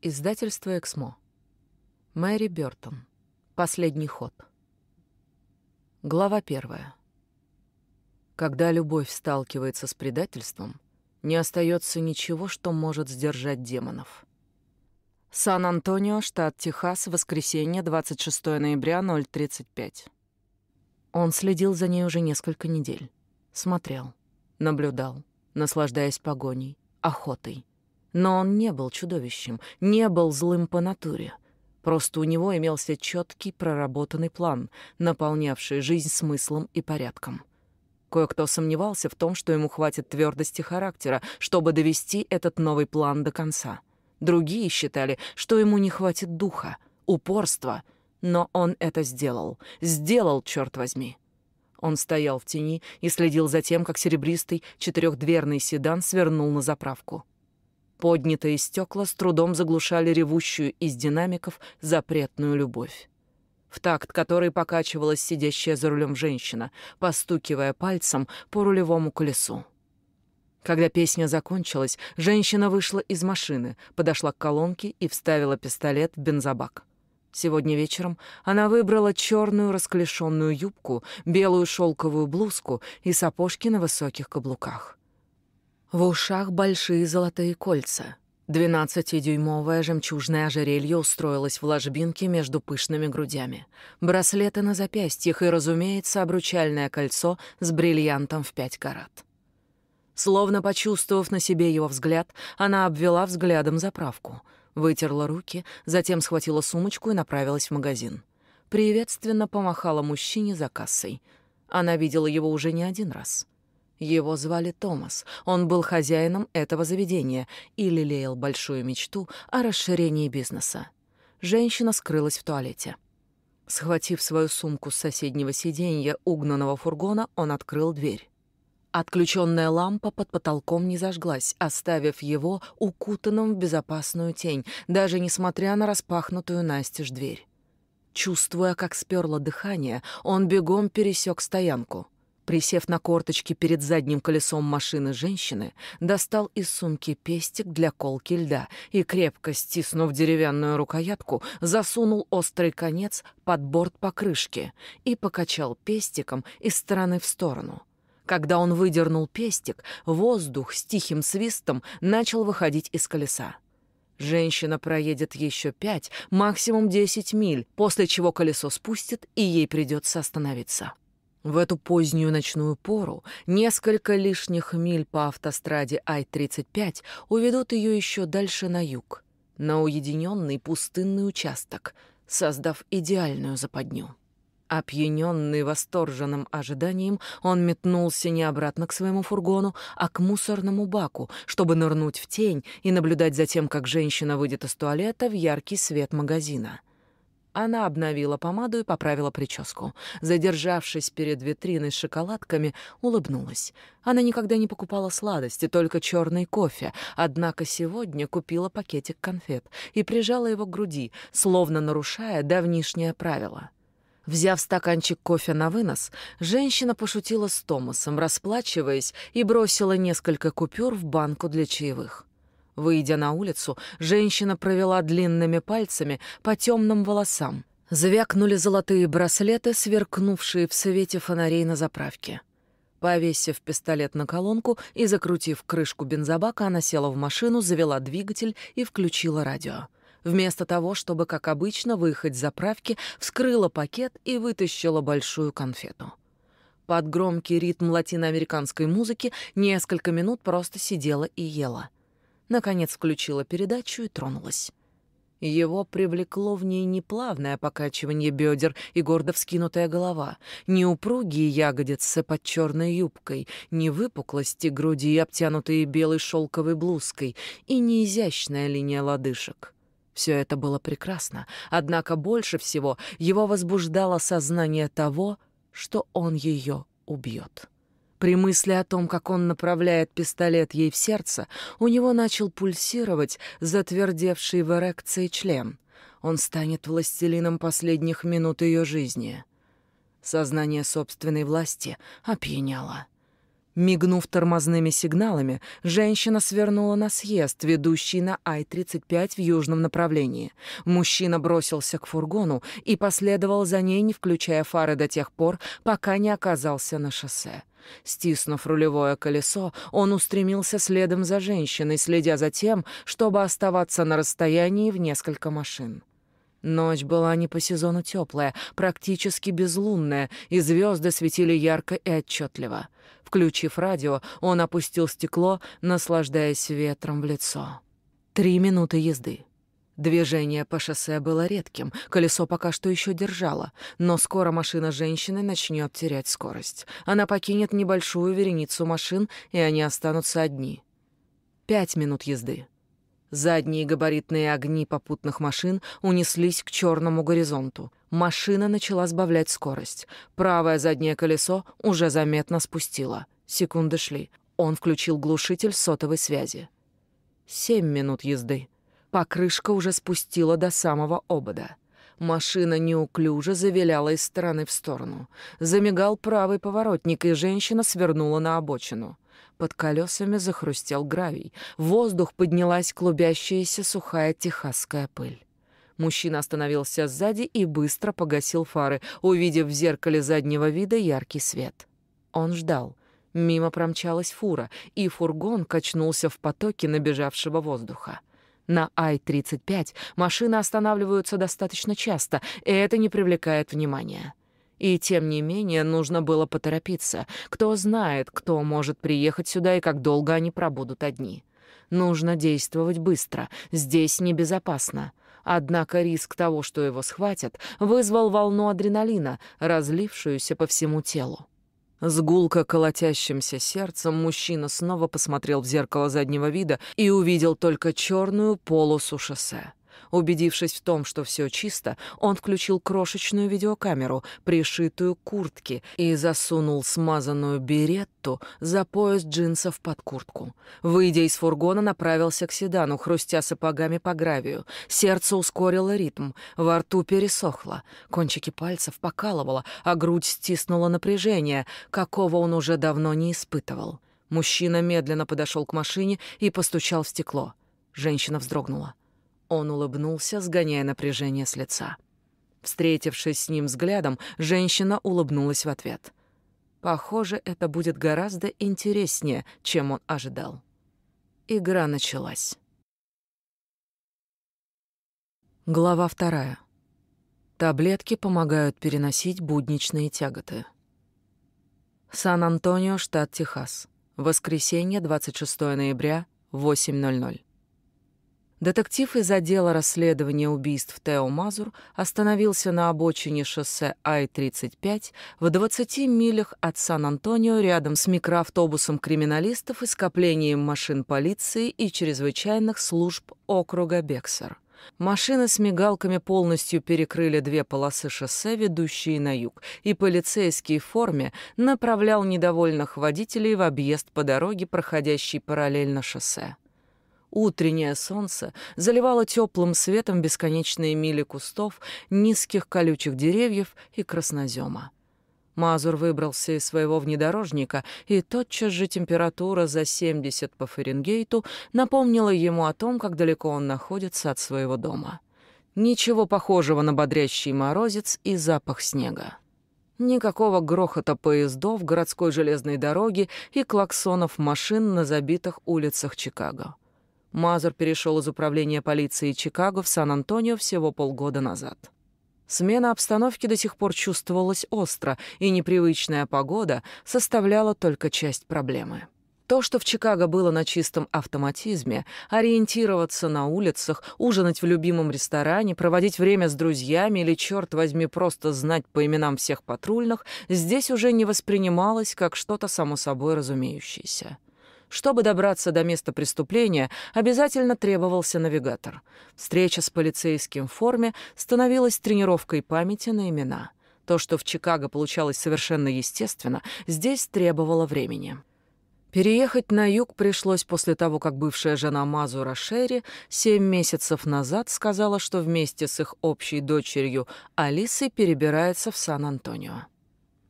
Издательство «Эксмо». Мэри Бёртон. Последний ход. Глава первая. Когда любовь сталкивается с предательством, не остается ничего, что может сдержать демонов. Сан-Антонио, штат Техас, воскресенье, 26 ноября, 0.35. Он следил за ней уже несколько недель. Смотрел, наблюдал, наслаждаясь погоней, охотой — но он не был чудовищем, не был злым по натуре. Просто у него имелся четкий проработанный план, наполнявший жизнь смыслом и порядком. Кое-кто сомневался в том, что ему хватит твердости характера, чтобы довести этот новый план до конца. Другие считали, что ему не хватит духа, упорства, но он это сделал. Сделал, черт возьми. Он стоял в тени и следил за тем, как серебристый четырехдверный седан свернул на заправку. Поднятые стекла с трудом заглушали ревущую из динамиков запретную любовь. В такт которой покачивалась сидящая за рулем женщина, постукивая пальцем по рулевому колесу. Когда песня закончилась, женщина вышла из машины, подошла к колонке и вставила пистолет в бензобак. Сегодня вечером она выбрала черную расклешенную юбку, белую шелковую блузку и сапожки на высоких каблуках. В ушах большие золотые кольца. Двенадцатидюймовое жемчужное ожерелье устроилось в ложбинке между пышными грудями. Браслеты на запястьях и, разумеется, обручальное кольцо с бриллиантом в пять карат. Словно почувствовав на себе его взгляд, она обвела взглядом заправку, вытерла руки, затем схватила сумочку и направилась в магазин. Приветственно помахала мужчине за кассой. Она видела его уже не один раз — его звали Томас, он был хозяином этого заведения и лелеял большую мечту о расширении бизнеса. Женщина скрылась в туалете. Схватив свою сумку с соседнего сиденья угнанного фургона, он открыл дверь. Отключенная лампа под потолком не зажглась, оставив его укутанным в безопасную тень, даже несмотря на распахнутую настежь дверь. Чувствуя, как сперло дыхание, он бегом пересек стоянку — Присев на корточки перед задним колесом машины женщины, достал из сумки пестик для колки льда и, крепко стиснув деревянную рукоятку, засунул острый конец под борт покрышки и покачал пестиком из стороны в сторону. Когда он выдернул пестик, воздух с тихим свистом начал выходить из колеса. Женщина проедет еще пять, максимум десять миль, после чего колесо спустит, и ей придется остановиться. В эту позднюю ночную пору несколько лишних миль по автостраде Ай-35 уведут ее еще дальше на юг, на уединенный пустынный участок, создав идеальную западню. Опьяненный восторженным ожиданием, он метнулся не обратно к своему фургону, а к мусорному баку, чтобы нырнуть в тень и наблюдать за тем, как женщина выйдет из туалета в яркий свет магазина. Она обновила помаду и поправила прическу. Задержавшись перед витриной с шоколадками, улыбнулась. Она никогда не покупала сладости, только черный кофе. Однако сегодня купила пакетик конфет и прижала его к груди, словно нарушая давнишнее правило. Взяв стаканчик кофе на вынос, женщина пошутила с Томасом, расплачиваясь, и бросила несколько купюр в банку для чаевых. Выйдя на улицу, женщина провела длинными пальцами по темным волосам. Звякнули золотые браслеты, сверкнувшие в свете фонарей на заправке. Повесив пистолет на колонку и закрутив крышку бензобака, она села в машину, завела двигатель и включила радио. Вместо того, чтобы, как обычно, выехать с заправки, вскрыла пакет и вытащила большую конфету. Под громкий ритм латиноамериканской музыки несколько минут просто сидела и ела — наконец включила передачу и тронулась. Его привлекло в ней не плавное покачивание бедер и гордо вскинутая голова, не упругие ягодицы под черной юбкой, не выпуклости груди, обтянутые белой шелковой блузкой, и не изящная линия лодыжек. Все это было прекрасно, однако больше всего его возбуждало сознание того, что он ее убьет. При мысли о том, как он направляет пистолет ей в сердце, у него начал пульсировать затвердевший в эрекции член. Он станет властелином последних минут ее жизни. Сознание собственной власти опьяняло. Мигнув тормозными сигналами, женщина свернула на съезд, ведущий на Ай-35 в южном направлении. Мужчина бросился к фургону и последовал за ней, не включая фары до тех пор, пока не оказался на шоссе. Стиснув рулевое колесо, он устремился следом за женщиной, следя за тем, чтобы оставаться на расстоянии в несколько машин. Ночь была не по сезону теплая, практически безлунная, и звезды светили ярко и отчетливо. Включив радио, он опустил стекло, наслаждаясь ветром в лицо. Три минуты езды. Движение по шоссе было редким, колесо пока что еще держало, но скоро машина женщины начнет терять скорость. Она покинет небольшую вереницу машин, и они останутся одни. Пять минут езды. Задние габаритные огни попутных машин унеслись к черному горизонту. Машина начала сбавлять скорость. Правое заднее колесо уже заметно спустило. Секунды шли. Он включил глушитель сотовой связи. «Семь минут езды», Покрышка уже спустила до самого обода. Машина неуклюже завиляла из стороны в сторону. Замигал правый поворотник, и женщина свернула на обочину. Под колесами захрустел гравий. В воздух поднялась клубящаяся сухая техасская пыль. Мужчина остановился сзади и быстро погасил фары, увидев в зеркале заднего вида яркий свет. Он ждал. Мимо промчалась фура, и фургон качнулся в потоке набежавшего воздуха. На Ай-35 машины останавливаются достаточно часто, и это не привлекает внимания. И тем не менее нужно было поторопиться. Кто знает, кто может приехать сюда и как долго они пробудут одни. Нужно действовать быстро, здесь небезопасно. Однако риск того, что его схватят, вызвал волну адреналина, разлившуюся по всему телу. С гулко колотящимся сердцем мужчина снова посмотрел в зеркало заднего вида и увидел только черную полосу шоссе. Убедившись в том, что все чисто, он включил крошечную видеокамеру, пришитую к куртке, и засунул смазанную беретту за пояс джинсов под куртку. Выйдя из фургона, направился к седану, хрустя сапогами по гравию. Сердце ускорило ритм, во рту пересохло, кончики пальцев покалывало, а грудь стиснула напряжение, какого он уже давно не испытывал. Мужчина медленно подошел к машине и постучал в стекло. Женщина вздрогнула. Он улыбнулся, сгоняя напряжение с лица. Встретившись с ним взглядом, женщина улыбнулась в ответ. Похоже, это будет гораздо интереснее, чем он ожидал. Игра началась. Глава вторая. Таблетки помогают переносить будничные тяготы. Сан-Антонио, штат Техас. Воскресенье, 26 ноября, 8.00. Детектив из отдела расследования убийств Тео Мазур остановился на обочине шоссе Ай-35 в 20 милях от Сан-Антонио рядом с микроавтобусом криминалистов и скоплением машин полиции и чрезвычайных служб округа Бексер. Машины с мигалками полностью перекрыли две полосы шоссе, ведущие на юг, и полицейский в форме направлял недовольных водителей в объезд по дороге, проходящей параллельно шоссе. Утреннее солнце заливало теплым светом бесконечные мили кустов, низких колючих деревьев и краснозема. Мазур выбрался из своего внедорожника, и тотчас же температура за 70 по Фаренгейту напомнила ему о том, как далеко он находится от своего дома. Ничего похожего на бодрящий морозец и запах снега. Никакого грохота поездов, городской железной дороги и клаксонов машин на забитых улицах Чикаго. Мазур перешел из управления полиции Чикаго в Сан-Антонио всего полгода назад. Смена обстановки до сих пор чувствовалась остро, и непривычная погода составляла только часть проблемы. То, что в Чикаго было на чистом автоматизме, ориентироваться на улицах, ужинать в любимом ресторане, проводить время с друзьями или, черт возьми, просто знать по именам всех патрульных, здесь уже не воспринималось как что-то само собой разумеющееся. Чтобы добраться до места преступления, обязательно требовался навигатор. Встреча с полицейским в форме становилась тренировкой памяти на имена. То, что в Чикаго получалось совершенно естественно, здесь требовало времени. Переехать на юг пришлось после того, как бывшая жена Мазура Шерри семь месяцев назад сказала, что вместе с их общей дочерью Алисой перебирается в Сан-Антонио.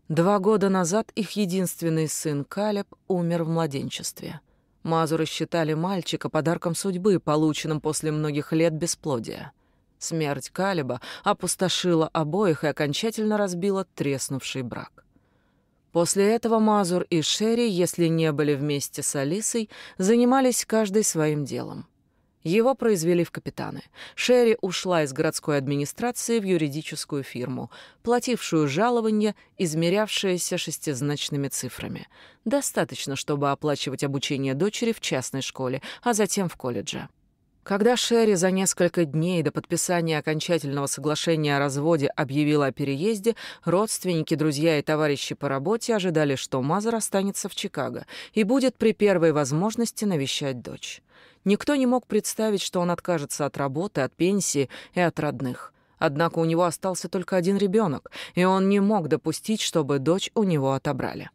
Два года назад их единственный сын Калеб умер в младенчестве. Мазуры считали мальчика подарком судьбы, полученным после многих лет бесплодия. Смерть Калиба опустошила обоих и окончательно разбила треснувший брак. После этого Мазур и Шерри, если не были вместе с Алисой, занимались каждый своим делом. Его произвели в капитаны. Шерри ушла из городской администрации в юридическую фирму, платившую жалование, измерявшееся шестизначными цифрами. Достаточно, чтобы оплачивать обучение дочери в частной школе, а затем в колледже. Когда Шерри за несколько дней до подписания окончательного соглашения о разводе объявила о переезде, родственники, друзья и товарищи по работе ожидали, что Мазер останется в Чикаго и будет при первой возможности навещать дочь. Никто не мог представить, что он откажется от работы, от пенсии и от родных. Однако у него остался только один ребенок, и он не мог допустить, чтобы дочь у него отобрали.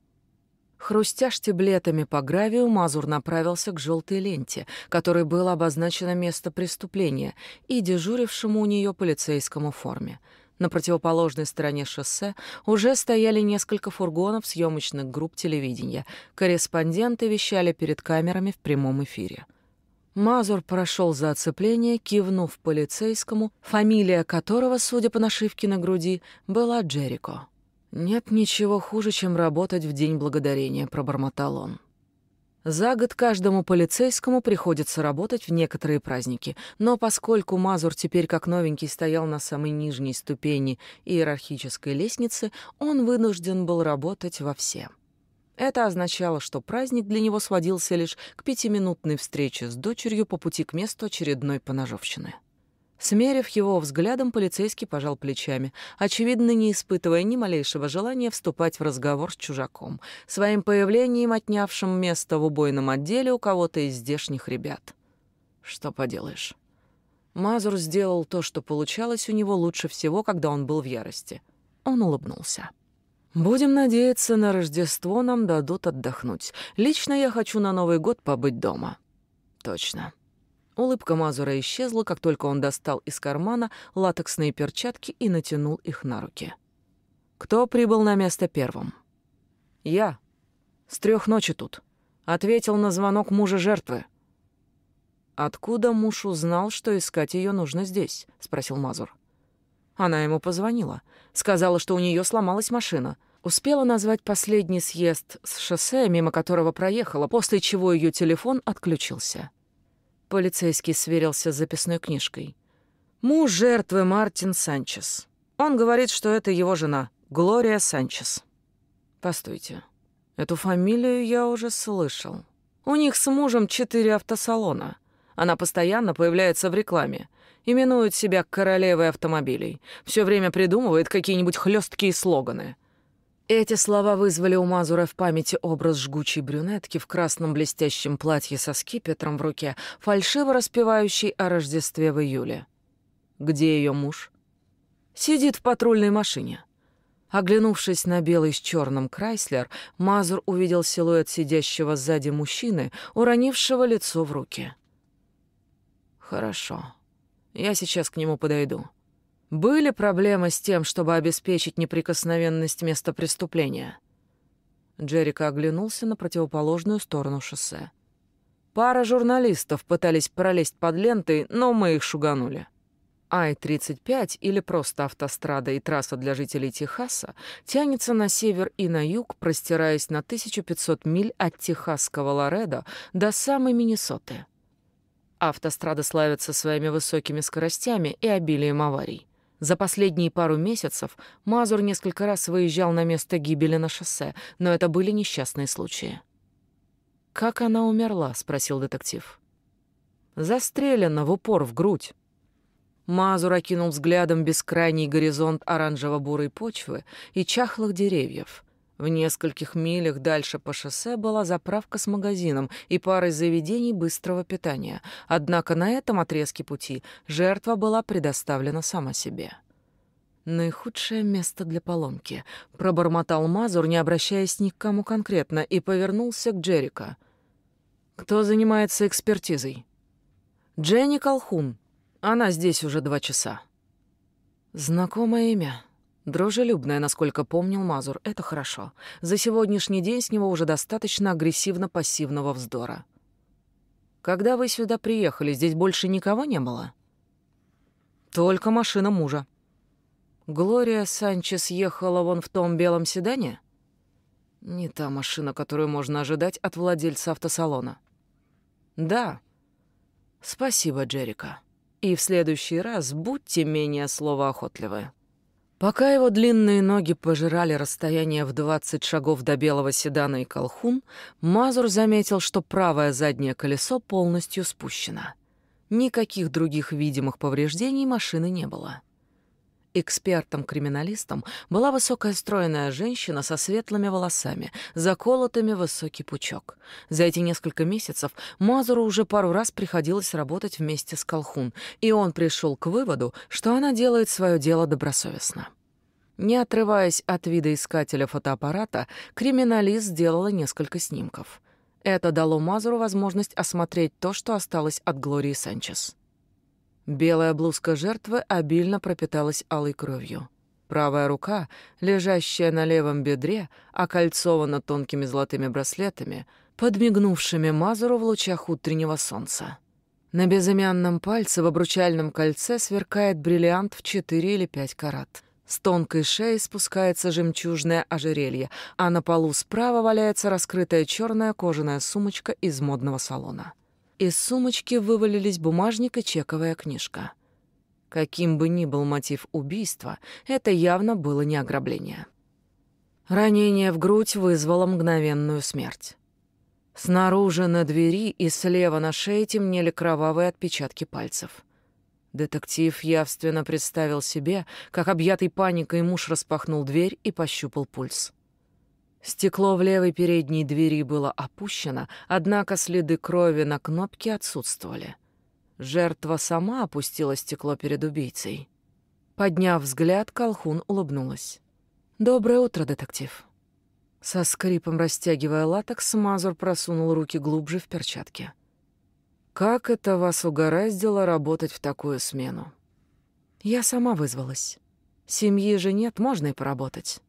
Хрустя штиблетами по гравию, Мазур направился к желтой ленте, которой было обозначено место преступления, и дежурившему у нее полицейскому форме. На противоположной стороне шоссе уже стояли несколько фургонов съемочных групп телевидения. Корреспонденты вещали перед камерами в прямом эфире. Мазур прошел за оцепление, кивнув полицейскому, фамилия которого, судя по нашивке на груди, была Джерико. «Нет ничего хуже, чем работать в День Благодарения», — пробормотал он. За год каждому полицейскому приходится работать в некоторые праздники, но поскольку Мазур теперь как новенький стоял на самой нижней ступени иерархической лестницы, он вынужден был работать во все. Это означало, что праздник для него сводился лишь к пятиминутной встрече с дочерью по пути к месту очередной поножовщины. Смерив его взглядом, полицейский пожал плечами, очевидно, не испытывая ни малейшего желания вступать в разговор с чужаком, своим появлением отнявшим место в убойном отделе у кого-то из здешних ребят. Что поделаешь. Мазур сделал то, что получалось у него лучше всего, когда он был в ярости. Он улыбнулся. «Будем надеяться, на Рождество нам дадут отдохнуть. Лично я хочу на Новый год побыть дома». «Точно». Улыбка Мазура исчезла, как только он достал из кармана латексные перчатки и натянул их на руки. «Кто прибыл на место первым?» «Я. С трех ночи тут». Ответил на звонок мужа жертвы. «Откуда муж узнал, что искать ее нужно здесь?» — спросил Мазур. Она ему позвонила. Сказала, что у нее сломалась машина. Успела назвать последний съезд с шоссе, мимо которого проехала, после чего ее телефон отключился. Полицейский сверился с записной книжкой. Муж жертвы Мартин Санчес. Он говорит, что это его жена, Глория Санчес. Постойте, эту фамилию я уже слышал. У них с мужем четыре автосалона. Она постоянно появляется в рекламе именует себя королевой автомобилей, все время придумывает какие-нибудь хлесткие слоганы. Эти слова вызвали у Мазура в памяти образ жгучей брюнетки в красном блестящем платье со скипетром в руке, фальшиво распевающей о Рождестве в июле. Где ее муж? Сидит в патрульной машине. Оглянувшись на белый с черным Крайслер, Мазур увидел силуэт сидящего сзади мужчины, уронившего лицо в руки. «Хорошо», я сейчас к нему подойду. Были проблемы с тем, чтобы обеспечить неприкосновенность места преступления?» Джерика оглянулся на противоположную сторону шоссе. «Пара журналистов пытались пролезть под лентой, но мы их шуганули. Ай-35, или просто автострада и трасса для жителей Техаса, тянется на север и на юг, простираясь на 1500 миль от техасского Лоредо до самой Миннесоты. Автострады славятся своими высокими скоростями и обилием аварий. За последние пару месяцев Мазур несколько раз выезжал на место гибели на шоссе, но это были несчастные случаи. «Как она умерла?» — спросил детектив. «Застрелена в упор в грудь». Мазур окинул взглядом бескрайний горизонт оранжево-бурой почвы и чахлых деревьев — в нескольких милях дальше по шоссе была заправка с магазином и парой заведений быстрого питания, однако на этом отрезке пути жертва была предоставлена сама себе. «Наихудшее место для поломки», — пробормотал Мазур, не обращаясь ни к кому конкретно, и повернулся к Джерика. «Кто занимается экспертизой?» «Дженни Колхун. Она здесь уже два часа». «Знакомое имя». Дружелюбная, насколько помнил Мазур, это хорошо. За сегодняшний день с него уже достаточно агрессивно-пассивного вздора. «Когда вы сюда приехали, здесь больше никого не было?» «Только машина мужа». «Глория Санчес ехала вон в том белом седане?» «Не та машина, которую можно ожидать от владельца автосалона». «Да». «Спасибо, Джерика. И в следующий раз будьте менее словоохотливы». Пока его длинные ноги пожирали расстояние в 20 шагов до белого седана и колхун, Мазур заметил, что правое заднее колесо полностью спущено. Никаких других видимых повреждений машины не было. Экспертом-криминалистом была высокая стройная женщина со светлыми волосами, заколотыми высокий пучок. За эти несколько месяцев Мазуру уже пару раз приходилось работать вместе с Колхун, и он пришел к выводу, что она делает свое дело добросовестно. Не отрываясь от вида искателя фотоаппарата, криминалист сделала несколько снимков. Это дало Мазуру возможность осмотреть то, что осталось от Глории Санчес. Белая блузка жертвы обильно пропиталась алой кровью. Правая рука, лежащая на левом бедре, окольцована тонкими золотыми браслетами, подмигнувшими Мазуру в лучах утреннего солнца. На безымянном пальце в обручальном кольце сверкает бриллиант в 4 или 5 карат. С тонкой шеи спускается жемчужное ожерелье, а на полу справа валяется раскрытая черная кожаная сумочка из модного салона. Из сумочки вывалились бумажник и чековая книжка. Каким бы ни был мотив убийства, это явно было не ограбление. Ранение в грудь вызвало мгновенную смерть. Снаружи на двери и слева на шее темнели кровавые отпечатки пальцев. Детектив явственно представил себе, как объятый паникой муж распахнул дверь и пощупал пульс. Стекло в левой передней двери было опущено, однако следы крови на кнопке отсутствовали. Жертва сама опустила стекло перед убийцей. Подняв взгляд, Колхун улыбнулась. «Доброе утро, детектив». Со скрипом растягивая латекс, Мазур просунул руки глубже в перчатки. «Как это вас угораздило работать в такую смену?» «Я сама вызвалась. Семьи же нет, можно и поработать».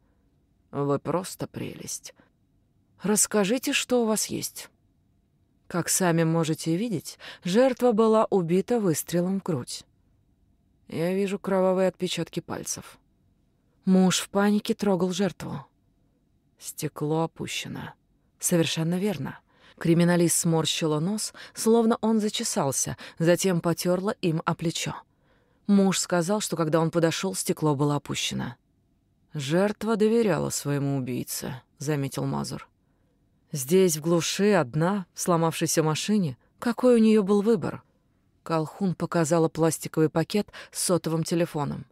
Вы просто прелесть. Расскажите, что у вас есть. Как сами можете видеть, жертва была убита выстрелом в грудь. Я вижу кровавые отпечатки пальцев. Муж в панике трогал жертву. Стекло опущено. Совершенно верно. Криминалист сморщила нос, словно он зачесался, затем потерла им о плечо. Муж сказал, что когда он подошел, стекло было опущено. «Жертва доверяла своему убийце», — заметил Мазур. «Здесь, в глуши, одна, в сломавшейся машине. Какой у нее был выбор?» Колхун показала пластиковый пакет с сотовым телефоном.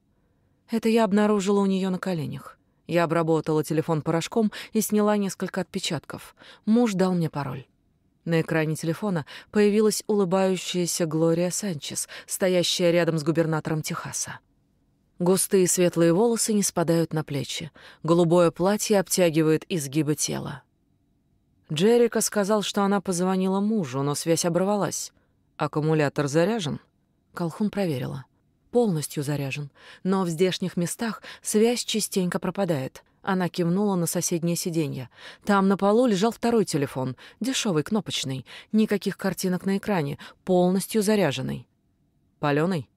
Это я обнаружила у нее на коленях. Я обработала телефон порошком и сняла несколько отпечатков. Муж дал мне пароль. На экране телефона появилась улыбающаяся Глория Санчес, стоящая рядом с губернатором Техаса. Густые светлые волосы не спадают на плечи. Голубое платье обтягивает изгибы тела. Джерика сказал, что она позвонила мужу, но связь оборвалась. Аккумулятор заряжен? Колхун проверила. Полностью заряжен. Но в здешних местах связь частенько пропадает. Она кивнула на соседнее сиденье. Там на полу лежал второй телефон, дешевый, кнопочный, никаких картинок на экране, полностью заряженный. Палёный?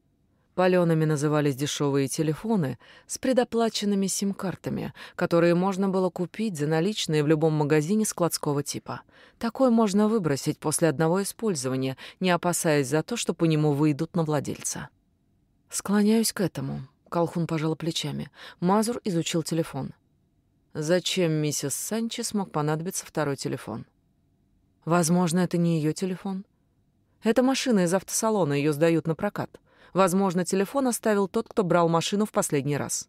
Палеными назывались дешевые телефоны с предоплаченными сим-картами, которые можно было купить за наличные в любом магазине складского типа. Такой можно выбросить после одного использования, не опасаясь за то, что по нему выйдут на владельца. «Склоняюсь к этому», — Колхун пожал плечами. Мазур изучил телефон. «Зачем миссис Санчес мог понадобиться второй телефон?» «Возможно, это не ее телефон. Это машина из автосалона, ее сдают на прокат». Возможно, телефон оставил тот, кто брал машину в последний раз.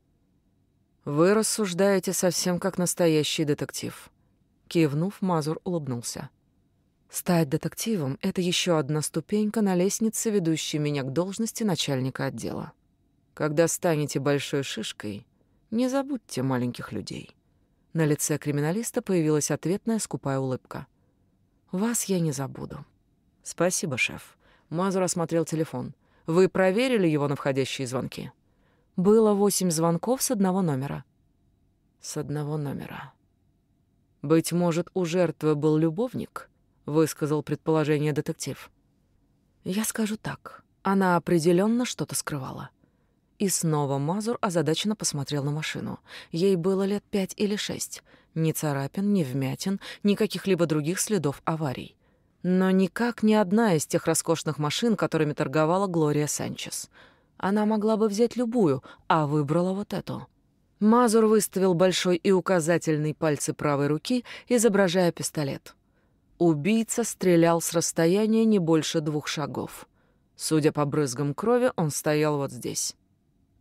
«Вы рассуждаете совсем как настоящий детектив». Кивнув, Мазур улыбнулся. «Стать детективом — это еще одна ступенька на лестнице, ведущей меня к должности начальника отдела. Когда станете большой шишкой, не забудьте маленьких людей». На лице криминалиста появилась ответная скупая улыбка. «Вас я не забуду». «Спасибо, шеф». Мазур осмотрел телефон — вы проверили его на входящие звонки? Было восемь звонков с одного номера. С одного номера. Быть может, у жертвы был любовник, высказал предположение детектив. Я скажу так. Она определенно что-то скрывала. И снова Мазур озадаченно посмотрел на машину. Ей было лет пять или шесть. Ни царапин, ни вмятин, никаких либо других следов аварий но никак не одна из тех роскошных машин, которыми торговала Глория Санчес. Она могла бы взять любую, а выбрала вот эту. Мазур выставил большой и указательный пальцы правой руки, изображая пистолет. Убийца стрелял с расстояния не больше двух шагов. Судя по брызгам крови, он стоял вот здесь.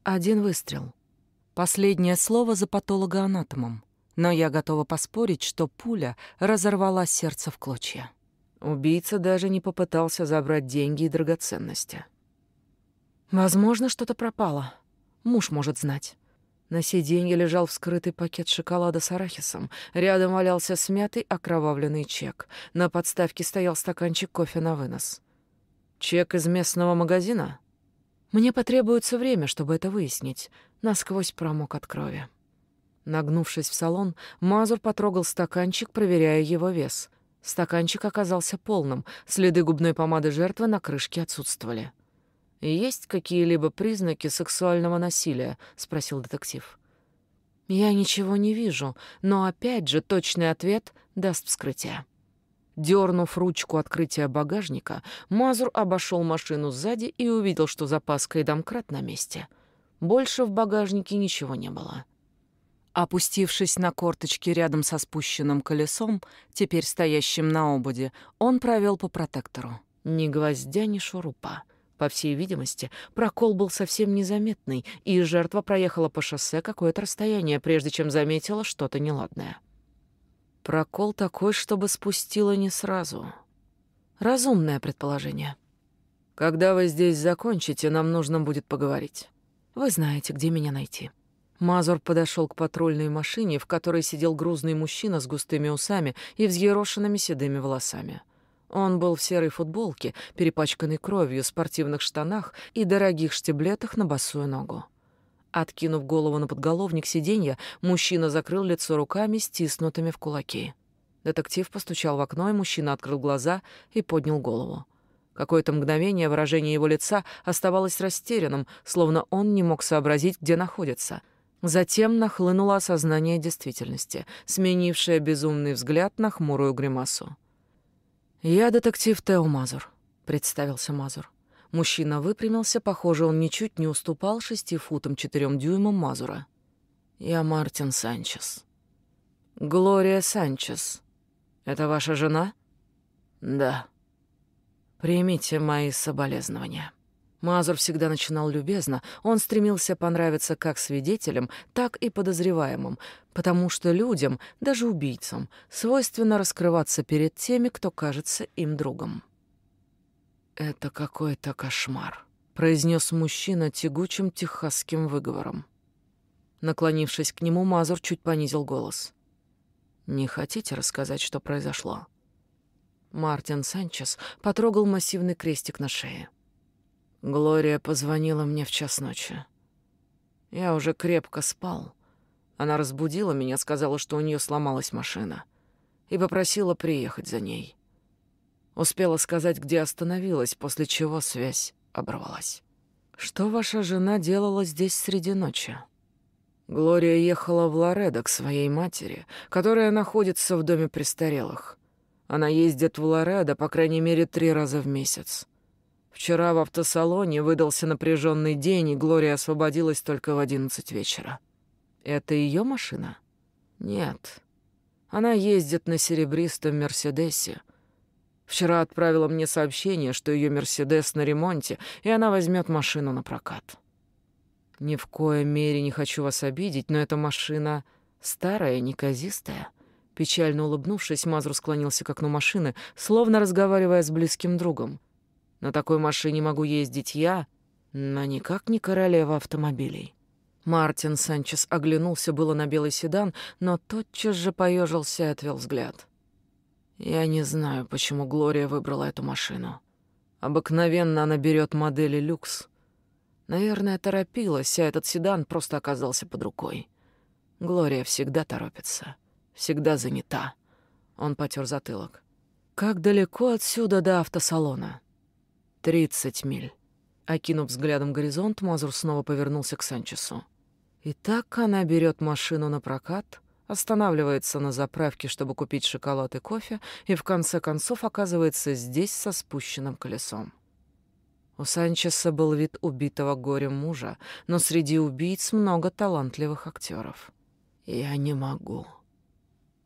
Один выстрел. Последнее слово за патологоанатомом. Но я готова поспорить, что пуля разорвала сердце в клочья. Убийца даже не попытался забрать деньги и драгоценности. Возможно, что-то пропало. Муж может знать. На сиденье лежал вскрытый пакет шоколада с арахисом. Рядом валялся смятый окровавленный чек. На подставке стоял стаканчик кофе на вынос. «Чек из местного магазина?» «Мне потребуется время, чтобы это выяснить». Насквозь промок от крови. Нагнувшись в салон, Мазур потрогал стаканчик, проверяя его вес. Стаканчик оказался полным, следы губной помады жертвы на крышке отсутствовали. «Есть какие-либо признаки сексуального насилия?» — спросил детектив. «Я ничего не вижу, но опять же точный ответ даст вскрытие». Дернув ручку открытия багажника, Мазур обошел машину сзади и увидел, что запаска и домкрат на месте. Больше в багажнике ничего не было. Опустившись на корточки рядом со спущенным колесом, теперь стоящим на ободе, он провел по протектору. Ни гвоздя, ни шурупа. По всей видимости, прокол был совсем незаметный, и жертва проехала по шоссе какое-то расстояние, прежде чем заметила что-то неладное. Прокол такой, чтобы спустила не сразу. Разумное предположение. Когда вы здесь закончите, нам нужно будет поговорить. Вы знаете, где меня найти. Мазур подошел к патрульной машине, в которой сидел грузный мужчина с густыми усами и взъерошенными седыми волосами. Он был в серой футболке, перепачканной кровью, спортивных штанах и дорогих штиблетах на босую ногу. Откинув голову на подголовник сиденья, мужчина закрыл лицо руками, стиснутыми в кулаки. Детектив постучал в окно, и мужчина открыл глаза и поднял голову. Какое-то мгновение выражение его лица оставалось растерянным, словно он не мог сообразить, где находится — Затем нахлынуло осознание действительности, сменившее безумный взгляд на хмурую гримасу. «Я детектив Тео Мазур», — представился Мазур. Мужчина выпрямился, похоже, он ничуть не уступал шести футам четырем дюймам Мазура. «Я Мартин Санчес». «Глория Санчес. Это ваша жена?» «Да». «Примите мои соболезнования». Мазур всегда начинал любезно, он стремился понравиться как свидетелям, так и подозреваемым, потому что людям, даже убийцам, свойственно раскрываться перед теми, кто кажется им другом. «Это какой-то кошмар», — произнес мужчина тягучим техасским выговором. Наклонившись к нему, Мазур чуть понизил голос. «Не хотите рассказать, что произошло?» Мартин Санчес потрогал массивный крестик на шее. Глория позвонила мне в час ночи. Я уже крепко спал. Она разбудила меня, сказала, что у нее сломалась машина, и попросила приехать за ней. Успела сказать, где остановилась, после чего связь оборвалась. «Что ваша жена делала здесь среди ночи?» Глория ехала в Лоредо к своей матери, которая находится в доме престарелых. Она ездит в Лоредо по крайней мере три раза в месяц. Вчера в автосалоне выдался напряженный день, и Глория освободилась только в одиннадцать вечера. Это ее машина? Нет. Она ездит на серебристом «Мерседесе». Вчера отправила мне сообщение, что ее «Мерседес» на ремонте, и она возьмет машину на прокат. Ни в коем мере не хочу вас обидеть, но эта машина старая, неказистая. Печально улыбнувшись, Мазур склонился к окну машины, словно разговаривая с близким другом. На такой машине могу ездить я, но никак не королева автомобилей». Мартин Санчес оглянулся было на белый седан, но тотчас же поежился и отвел взгляд. «Я не знаю, почему Глория выбрала эту машину. Обыкновенно она берет модели люкс. Наверное, торопилась, а этот седан просто оказался под рукой. Глория всегда торопится, всегда занята». Он потер затылок. «Как далеко отсюда до автосалона?» «Тридцать миль». Окинув взглядом горизонт, Мазур снова повернулся к Санчесу. Итак, она берет машину на прокат, останавливается на заправке, чтобы купить шоколад и кофе, и в конце концов оказывается здесь со спущенным колесом. У Санчеса был вид убитого горем мужа, но среди убийц много талантливых актеров. «Я не могу.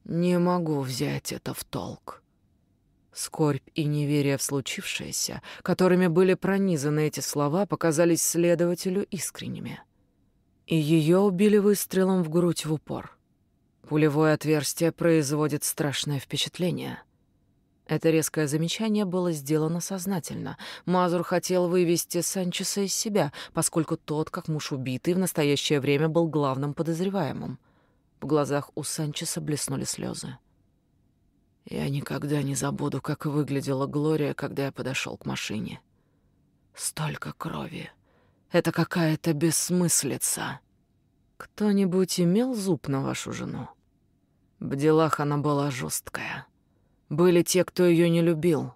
Не могу взять это в толк», Скорбь и неверие в случившееся, которыми были пронизаны эти слова, показались следователю искренними. И ее убили выстрелом в грудь в упор. Пулевое отверстие производит страшное впечатление. Это резкое замечание было сделано сознательно. Мазур хотел вывести Санчеса из себя, поскольку тот, как муж убитый, в настоящее время был главным подозреваемым. В глазах у Санчеса блеснули слезы. Я никогда не забуду, как выглядела Глория, когда я подошел к машине. Столько крови. Это какая-то бессмыслица. Кто-нибудь имел зуб на вашу жену? В делах она была жесткая. Были те, кто ее не любил.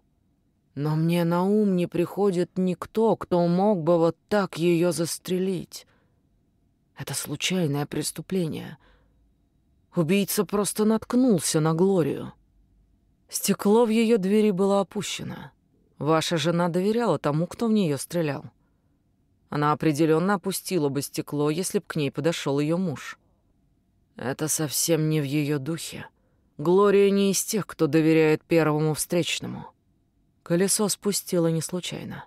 Но мне на ум не приходит никто, кто мог бы вот так ее застрелить. Это случайное преступление. Убийца просто наткнулся на Глорию. Стекло в ее двери было опущено. Ваша жена доверяла тому, кто в нее стрелял. Она определенно опустила бы стекло, если б к ней подошел ее муж. Это совсем не в ее духе. Глория не из тех, кто доверяет первому встречному. Колесо спустило не случайно.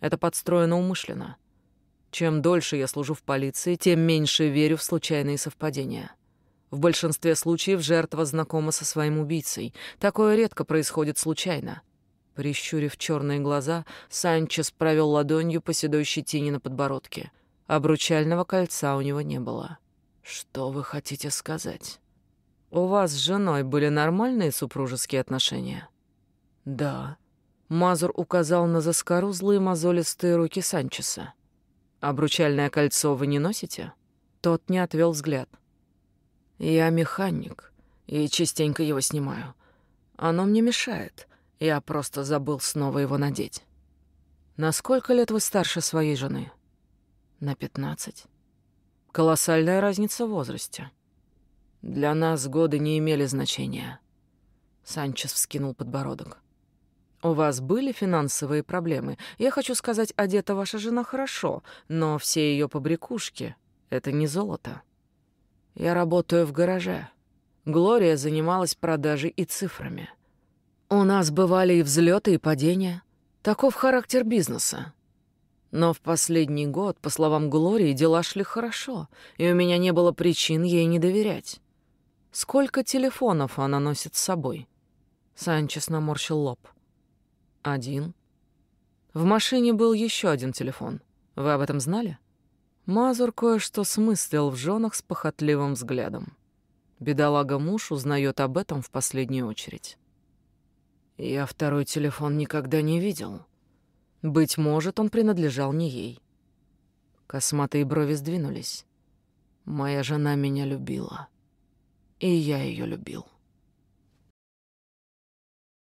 Это подстроено умышленно. Чем дольше я служу в полиции, тем меньше верю в случайные совпадения. В большинстве случаев жертва знакома со своим убийцей. Такое редко происходит случайно. Прищурив черные глаза, Санчес провел ладонью по седой щетине на подбородке. Обручального кольца у него не было. «Что вы хотите сказать? У вас с женой были нормальные супружеские отношения?» «Да». Мазур указал на заскорузлые мозолистые руки Санчеса. «Обручальное кольцо вы не носите?» Тот не отвел взгляд. Я механик и частенько его снимаю. Оно мне мешает. Я просто забыл снова его надеть. На сколько лет вы старше своей жены? На 15. Колоссальная разница в возрасте. Для нас годы не имели значения. Санчес вскинул подбородок. У вас были финансовые проблемы. Я хочу сказать, одета ваша жена хорошо, но все ее побрякушки — это не золото. Я работаю в гараже. Глория занималась продажей и цифрами. У нас бывали и взлеты, и падения. Таков характер бизнеса. Но в последний год, по словам Глории, дела шли хорошо, и у меня не было причин ей не доверять. Сколько телефонов она носит с собой? Санчес наморщил лоб. Один. В машине был еще один телефон. Вы об этом знали? Мазур кое-что смыслил в женах с похотливым взглядом. Бедолага муж узнает об этом в последнюю очередь. «Я второй телефон никогда не видел. Быть может, он принадлежал не ей». Косматые брови сдвинулись. «Моя жена меня любила, и я ее любил».